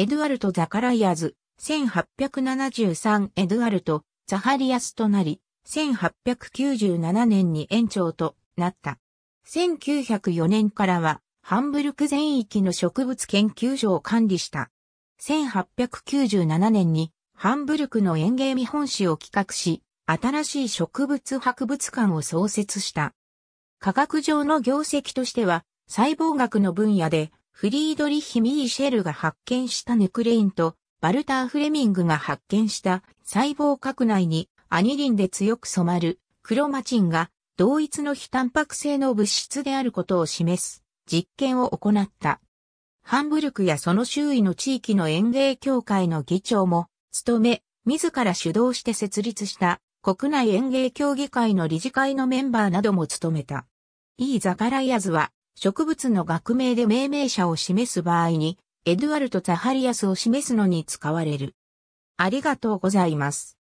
エドワルト・ザカライアズ、1873エドワルト・ザハリアスとなり、1897年に園長となった。1904年からは、ハンブルク全域の植物研究所を管理した。1897年に、ハンブルクの園芸見本誌を企画し、新しい植物博物館を創設した。科学上の業績としては、細胞学の分野でフリードリヒ・ミーシェルが発見したヌクレインと、バルター・フレミングが発見した細胞核内にアニリンで強く染まるクロマチンが同一の非タンパク性の物質であることを示す実験を行った。ハンブルクやその周囲の地域の園芸協会の議長も務め、自ら主導して設立した国内園芸協議会の理事会のメンバーなども務めた。ー・ザカライアズは植物の学名で命名者を示す場合に、エドゥアルト・ザハリアスを示すのに使われる。ありがとうございます。